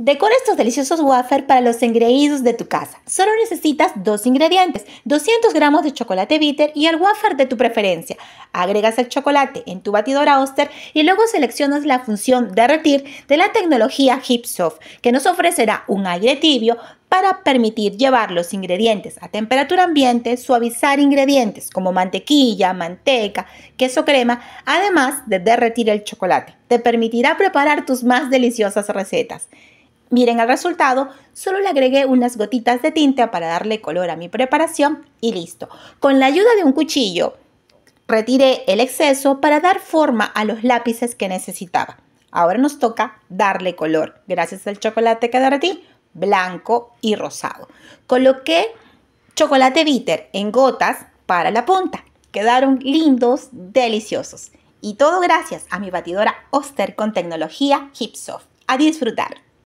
Decora estos deliciosos wafer para los engreídos de tu casa. Solo necesitas dos ingredientes, 200 gramos de chocolate bitter y el wafer de tu preferencia. Agregas el chocolate en tu batidora Oster y luego seleccionas la función derretir de la tecnología HipSoft, que nos ofrecerá un aire tibio para permitir llevar los ingredientes a temperatura ambiente, suavizar ingredientes como mantequilla, manteca, queso crema, además de derretir el chocolate. Te permitirá preparar tus más deliciosas recetas. Miren el resultado, solo le agregué unas gotitas de tinta para darle color a mi preparación y listo. Con la ayuda de un cuchillo retiré el exceso para dar forma a los lápices que necesitaba. Ahora nos toca darle color gracias al chocolate que ti, blanco y rosado. Coloqué chocolate bitter en gotas para la punta. Quedaron lindos, deliciosos. Y todo gracias a mi batidora Oster con tecnología HipSoft. A disfrutar.